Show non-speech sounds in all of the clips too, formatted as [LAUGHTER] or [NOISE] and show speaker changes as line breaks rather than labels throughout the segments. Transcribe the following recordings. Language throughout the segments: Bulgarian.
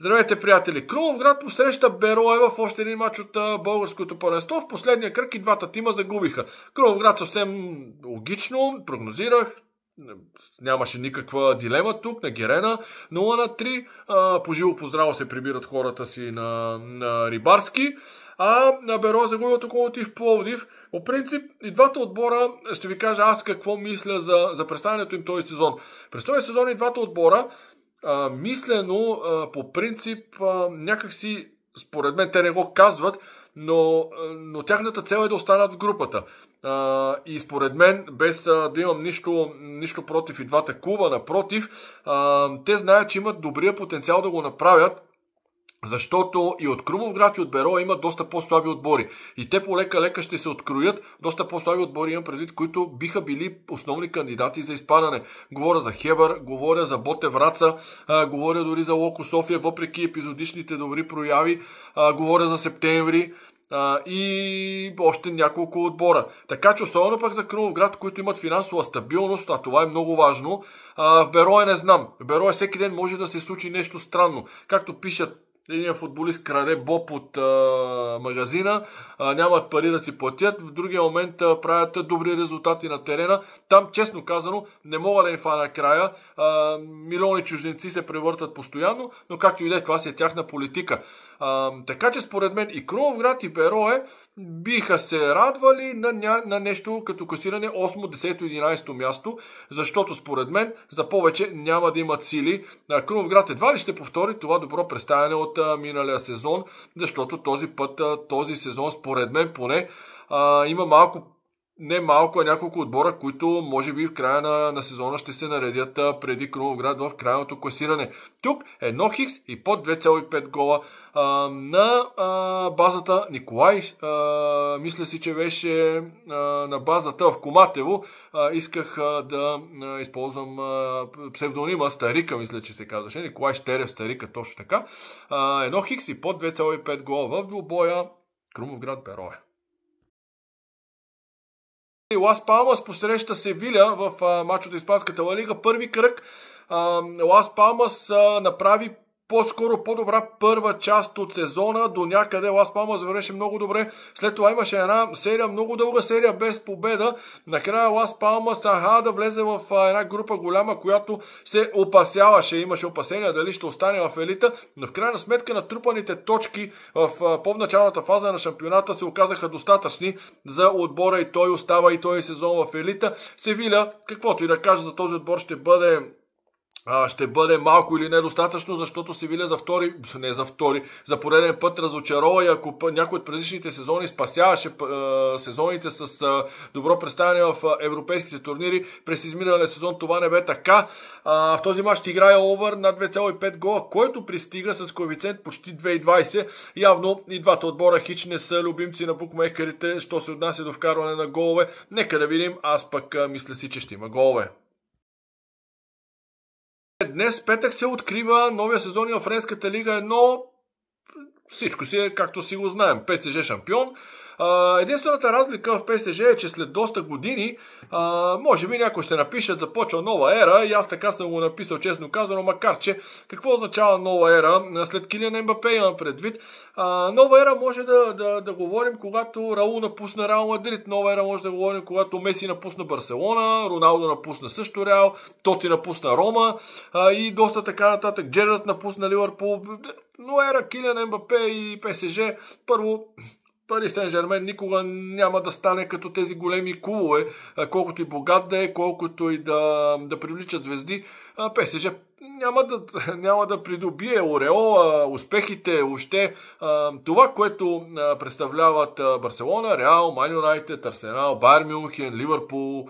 Здравейте, приятели! Крумовград посреща Бероева в още един мач от българското първенство. В последния кръг и двата тима загубиха. Крумовград съвсем логично, прогнозирах, нямаше никаква дилема тук на Герена. 0 на 3. А, по живо поздраво се прибират хората си на, на Рибарски. А на Беро около ти в Пловдив. По принцип, и двата отбора, ще ви кажа аз какво мисля за, за представянето им този сезон. През този сезон и двата отбора а, мислено, а, по принцип, а, някакси, според мен, те не го казват, но, но тяхната цел е да останат в групата. А, и според мен, без а, да имам нищо, нищо против и двата клуба, напротив, а, те знаят, че имат добрия потенциал да го направят защото и от Крумовград и от Беро има доста по-слаби отбори. И те полека-лека ще се откроят. Доста по-слаби отбори имам предвид, които биха били основни кандидати за изпадане. Говоря за Хебър, говоря за Боте Враца, говоря дори за Локо София, въпреки епизодичните добри прояви. говоря за Септември и още няколко отбора. Така че особено пък за Крумовград, които имат финансова стабилност, а това е много важно. в Берое не знам. В Берое всеки ден може да се случи нещо странно. Както пишат единия футболист краде боб от а, магазина, а, нямат пари да си платят, в другия момент а, правят добри резултати на терена. Там, честно казано, не мога да им фана края. А, милиони чужденци се превъртат постоянно, но както и да е, това си е тяхна политика. А, така че, според мен, и Крумовград, и Берое биха се радвали на, ня... на нещо като касиране 8, 10, 11 място, защото според мен за повече няма да имат сили. Крумовград едва ли ще повтори това добро представяне от а, миналия сезон, защото този път, а, този сезон според мен поне а, има малко не малко, а няколко отбора, които може би в края на, на сезона ще се наредят а, преди Круновград в крайното класиране. Тук едно хикс и под 2,5 гола а, на а, базата Николай, а, мисля си, че беше а, на базата в Коматево. А, исках а, да а, използвам а, псевдонима Старика, мисля, че се казваше. Николай Штерев Старика, точно така. А, едно хикс и под 2,5 гола в двубоя Крумовград Бероя. Лас Палмас посреща Севиля в матч от Испанската Лига. Първи кръг Лас Палмас направи по-скоро по-добра първа част от сезона. До някъде Лас Палмас вървеше много добре. След това имаше една серия, много дълга серия без победа. Накрая Лас Палмас аха да влезе в една група голяма, която се опасяваше. Имаше опасения дали ще остане в елита, но в крайна сметка натрупаните точки в по-началната фаза на шампионата се оказаха достатъчни за отбора и той остава и той е сезон в елита. Севиля, каквото и да кажа за този отбор, ще бъде ще бъде малко или недостатъчно, защото Севиля за втори, [LAUGHS] не за втори, за пореден път разочарова и ако някой от предишните сезони спасяваше сезоните с добро представяне в европейските турнири, през изминалия сезон това не бе така. А, в този матч ще играе овър на 2,5 гола, който пристига с коефициент почти 2,20. Явно и двата отбора хич не са любимци на букмекерите, що се отнася до вкарване на голове. Нека да видим, аз пък мисля си, че ще има голове. Днес петък се открива новия сезон на Френската лига но Всичко си е както си го знаем. ПСЖ шампион, единствената разлика в ПСЖ е, че след доста години, може би някой ще напише, започва нова ера и аз така съм го написал, честно казано, макар че какво означава нова ера? След Килиан МБП имам предвид. нова ера може да, да, да говорим, когато Раул напусна Реал Мадрид, нова ера може да говорим, когато Меси напусна Барселона, Роналдо напусна също Реал, Тоти напусна Рома и доста така нататък. Джерард напусна Ливърпул, но ера Килиан МБП и ПСЖ, първо Пари Сен Жермен никога няма да стане като тези големи кулове, колкото и богат да е, колкото и да, да привличат звезди. ПСЖ няма да, няма да придобие Ореола, успехите, още това, което представляват Барселона, Реал, Ман Юнайтед, Арсенал, Байер Мюнхен, Ливърпул,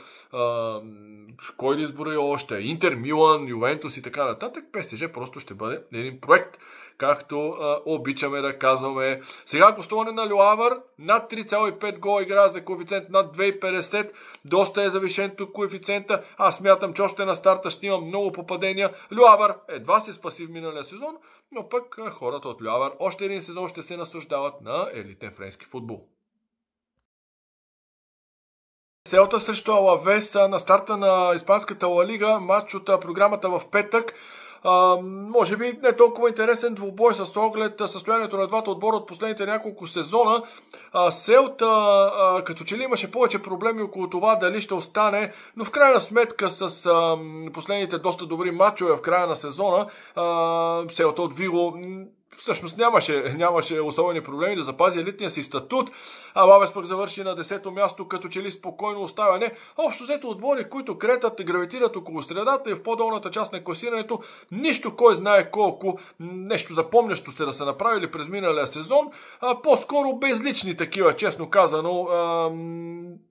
кой ли изброи още, Интер, Милан, Ювентус и така нататък. ПСЖ просто ще бъде един проект, както а, обичаме да казваме. Сега гостуване на Люавър, над 3,5 гола игра за коефициент над 2,50. Доста е завишен тук коефициента. Аз смятам, че още на старта ще имам много попадения. Люавър едва се спаси в миналия сезон, но пък хората от Люавър още един сезон ще се наслаждават на елитен френски футбол. Селта срещу Алавес на старта на Испанската Ла Лига, матч от програмата в петък. А, може би не толкова интересен двубой с оглед състоянието на двата отбора от последните няколко сезона. А, Селта а, като че ли имаше повече проблеми около това дали ще остане, но в крайна сметка с а, последните доста добри матчове в края на сезона а, Селта от Виго всъщност нямаше, нямаше особени проблеми да запази елитния си статут, а Лавес пък завърши на 10-то място, като че ли спокойно оставяне. Общо взето отбори, които кретат, гравитират около средата и в по-долната част на класирането, нищо кой знае колко нещо запомнящо сте да са направили през миналия сезон, а по-скоро безлични такива, честно казано, а,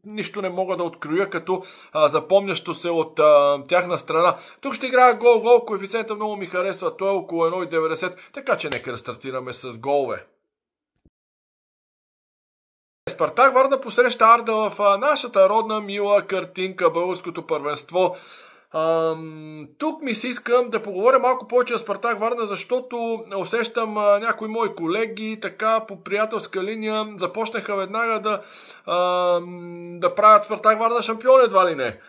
нищо не мога да откроя като а, запомнящо се от а, тяхна страна. Тук ще играя гол-гол, коефициента много ми харесва, той е около 1,90, така че не Нека да стартираме с голове. Спартак Варна посреща Арда в нашата родна мила картинка Българското първенство. Ам, тук ми се искам да поговоря малко повече за Спартак Варна, защото усещам а, някои мои колеги така по приятелска линия започнаха веднага да, да правят Спартак Варна шампион едва ли не.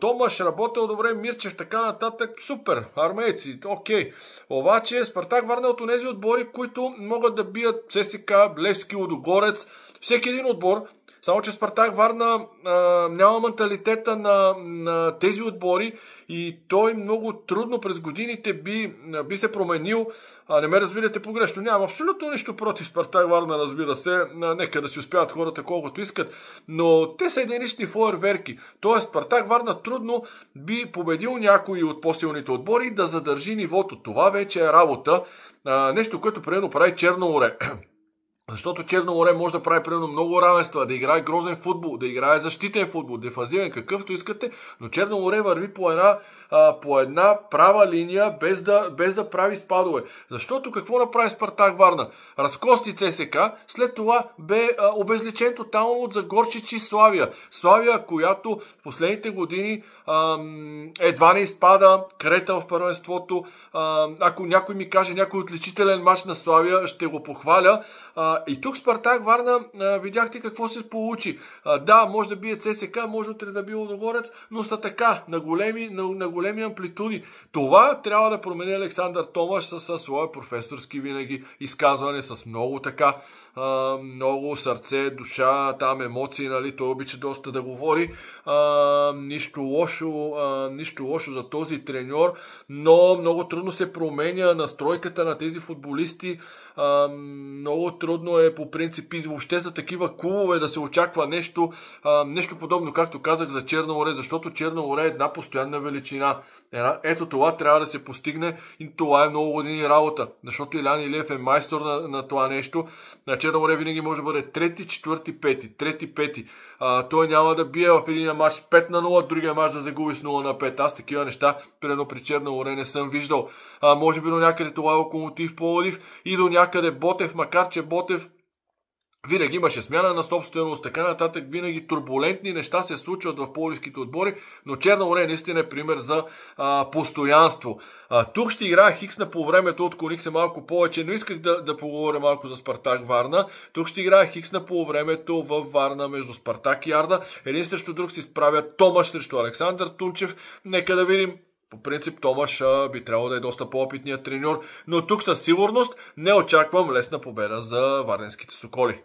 Томаш работил добре, Мирчев, така нататък, супер, армейци, окей. Обаче Спартак Варна от тези отбори, които могат да бият ЦСКА, Левски, Удогорец, всеки един отбор, само, че Спартак Варна а, няма менталитета на, на тези отбори и той много трудно през годините би, би се променил. А, не ме разбирате погрешно. Нямам абсолютно нищо против Спартак Варна, разбира се. А, нека да си успяват хората колкото искат. Но те са единични фойерверки. Тоест, Спартак Варна трудно би победил някои от по-силните отбори да задържи нивото. Това вече е работа. А, нещо, което примерно прави Черно море. [CLEARS THROAT] Защото Черно море може да прави примерно много равенства, да играе грозен футбол, да играе защитен футбол, дефазивен, какъвто искате, но Черно море върви по една, а, по една права линия, без да, без да прави спадове. Защото какво направи Спартак Варна? Разкости ЦСК, след това бе а, обезличен тотално от Загорчич и Славия. Славия, която в последните години а, едва не изпада, крета в първенството. А, ако някой ми каже някой отличителен матч на Славия, ще го похваля. А, и тук Спартак Варна а, видяхте какво се получи. А, да, може да бие ЦСК, може утре да бие Лодогорец, но са така, на големи, на, на големи амплитуди. Това трябва да промени Александър Томаш със, със своя професорски винаги изказване, с много така, а, много сърце, душа, там емоции, нали, той обича доста да говори. А, нищо лошо, а, нищо лошо за този треньор, но много трудно се променя настройката на тези футболисти. А, много трудно е по принцип и въобще за такива клубове да се очаква нещо, а, нещо подобно, както казах за Черно море, защото Черно море е една постоянна величина. Една, ето това трябва да се постигне и това е много години работа, защото Илян Илиев е майстор на, на това нещо. На Черно море винаги може да бъде трети, четвърти, пети, трети, пети. А, той няма да бие в един матч 5 на 0, другия матч да загуби с 0 на 5. Аз такива неща, примерно при Черно море, не съм виждал. А, може би до някъде това е локомотив Поводив и до някъде някъде Ботев, макар че Ботев винаги имаше смяна на собственост, така нататък, винаги турбулентни неща се случват в полиските отбори, но Черно море е наистина е пример за а, постоянство. А, тук ще играе Хикс на по времето, отклоних се малко повече, но исках да, да поговоря малко за Спартак Варна. Тук ще играе Хикс на по времето в Варна между Спартак и Арда. Един срещу друг си справя Томаш срещу Александър Тунчев. Нека да видим по принцип Томаш би трябвало да е доста по-опитният треньор, но тук със сигурност не очаквам лесна победа за варенските соколи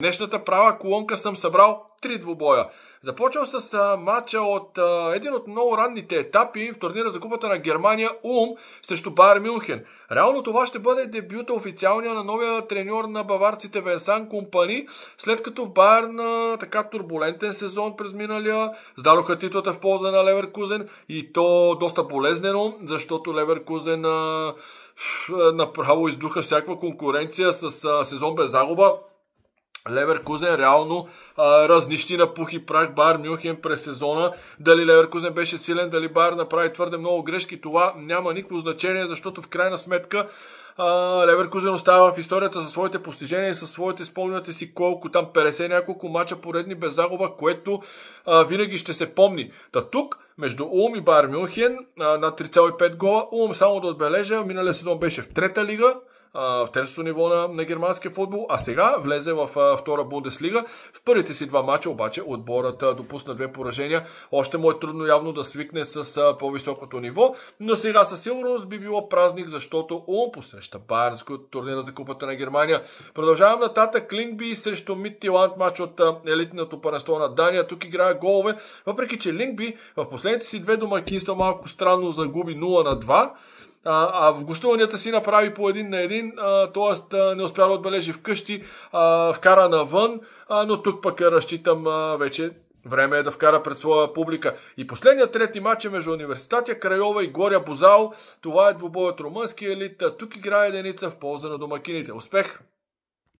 днешната права колонка съм събрал три двубоя. Започвам с а, матча от а, един от много ранните етапи в турнира за купата на Германия Ум срещу Байер Мюнхен. Реално това ще бъде дебюта официалния на новия треньор на баварците Венсан Компани, след като в Байер на така турбулентен сезон през миналия сдадоха титлата в полза на Леверкузен и то доста болезнено, защото Леверкузен а, направо издуха всякаква конкуренция с а, сезон без загуба. Леверкузен реално а, разнищи на пух и прах Бар Мюнхен през сезона. Дали Леверкузен беше силен, дали Бар направи твърде много грешки, това няма никакво значение, защото в крайна сметка Леверкузен остава в историята за своите постижения и със своите, спомняте си колко там 50 няколко мача поредни без загуба, което а, винаги ще се помни. Та тук, между Ум и Бар Мюнхен, а, на 3,5 гола, Ум само да отбележа, миналия сезон беше в трета лига, в третото ниво на, на германския футбол, а сега влезе в а, втора Бундеслига. В първите си два мача обаче отборът а, допусна две поражения. Още му е трудно явно да свикне с а, по-високото ниво, но сега със сигурност би било празник, защото он посреща Байернско турнира за Купата на Германия. Продължавам нататък Клингби срещу Миттиланд матч от а, елитното паренство на Дания. Тук играе голове, въпреки че Лингби в последните си две домакинства малко странно загуби 0 на 2 а, а в гостуванията си направи по един на един, т.е. не успя да отбележи вкъщи, а, вкара навън, а, но тук пък разчитам а, вече Време е да вкара пред своя публика. И последният трети матч е между Университатия Крайова и Горя Бозал. Това е двубоят румънски елит. Тук играе единица в полза на домакините. Успех!